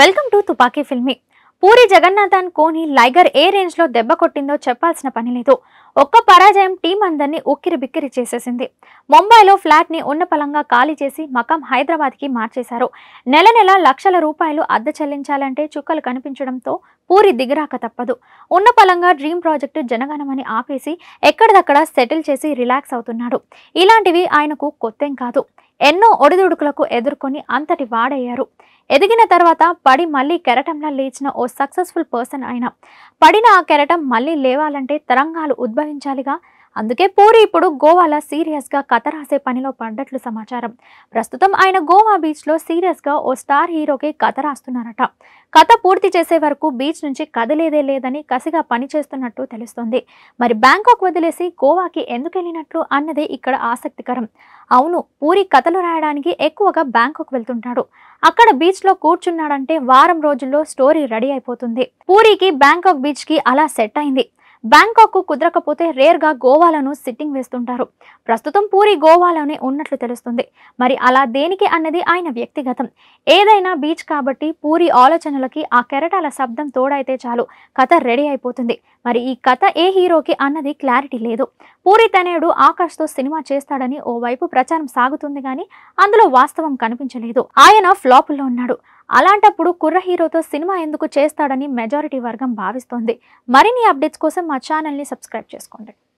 welcome to తుపాకీ ఫిల్మీ పూరి జగన్నాథన్ కోని లైగర్ ఏ range లో దెబ్బ కొట్టిందో చెప్పాల్సిన పని లేదు ఒక్క పరాజయం టీం అందరినీ ఉక్కిరి బిక్కిరి చేసేసింది ముంబైలో ఫ్లాట్ని ఉన్నపలంగా ఖాళీ చేసి హైదరాబాద్ హైదరాబాద్కి మార్చేశారు నెల నెల లక్షల రూపాయలు అద్దె చెల్లించాలంటే చుక్కలు కనిపించడంతో పూరి దిగిరాక తప్పదు ఉన్నపలంగా డ్రీమ్ ప్రాజెక్టు జనగణమని ఆపేసి ఎక్కడిదక్కడ సెటిల్ చేసి రిలాక్స్ అవుతున్నాడు ఇలాంటివి ఆయనకు కొత్తేం కాదు ఎన్నో ఒడిదుడుకులకు ఎదుర్కొని అంతటి వాడయ్యారు ఎదిగిన తర్వాత పడి మళ్ళీ కెరటంలా లేచిన ఓ సక్సెస్ఫుల్ పర్సన్ ఆయన పడిన ఆ కెరటం మళ్ళీ లేవాలంటే తరంగాలు ఉద్భవ ఉద్భవించాలిగా అందుకే పూరి ఇప్పుడు గోవాలో సీరియస్గా కథ రాసే పనిలో పడ్డట్లు సమాచారం ప్రస్తుతం ఆయన గోవా బీచ్లో సీరియస్గా ఓ స్టార్ హీరోకి కథ రాస్తున్నారట కథ పూర్తి చేసే వరకు బీచ్ నుంచి కదిలేదే లేదని కసిగా పనిచేస్తున్నట్టు తెలుస్తోంది మరి బ్యాంకాక్ వదిలేసి గోవాకి ఎందుకు వెళ్ళినట్లు అన్నది ఇక్కడ ఆసక్తికరం అవును పూరి కథలు రాయడానికి ఎక్కువగా బ్యాంకాక్ వెళ్తుంటాడు అక్కడ బీచ్లో కూర్చున్నాడంటే వారం రోజుల్లో స్టోరీ రెడీ అయిపోతుంది పూరికి బ్యాంకాక్ బీచ్కి అలా సెట్ అయింది కు కుదరకపోతే రేర్గా గోవాలను సిట్టింగ్ వేస్తుంటారు ప్రస్తుతం పూరి గోవాలోనే ఉన్నట్లు తెలుస్తుంది మరి అలా దేనికి అన్నది ఆయన వ్యక్తిగతం ఏదైనా బీచ్ కాబట్టి పూరి ఆలోచనలకి ఆ కెరటాల శబ్దం తోడైతే చాలు కథ రెడీ అయిపోతుంది మరి ఈ కథ ఏ హీరోకి అన్నది క్లారిటీ లేదు పూరి తనయుడు ఆకాష్తో సినిమా చేస్తాడని ఓవైపు ప్రచారం సాగుతుంది కానీ అందులో వాస్తవం కనిపించలేదు ఆయన ఫ్లాపుల్లో ఉన్నాడు అలాంటప్పుడు కుర్ర హీరోతో సినిమా ఎందుకు చేస్తాడని మెజారిటీ వర్గం భావిస్తోంది మరిన్ని అప్డేట్స్ కోసం మా ఛానల్ని సబ్స్క్రైబ్ చేసుకోండి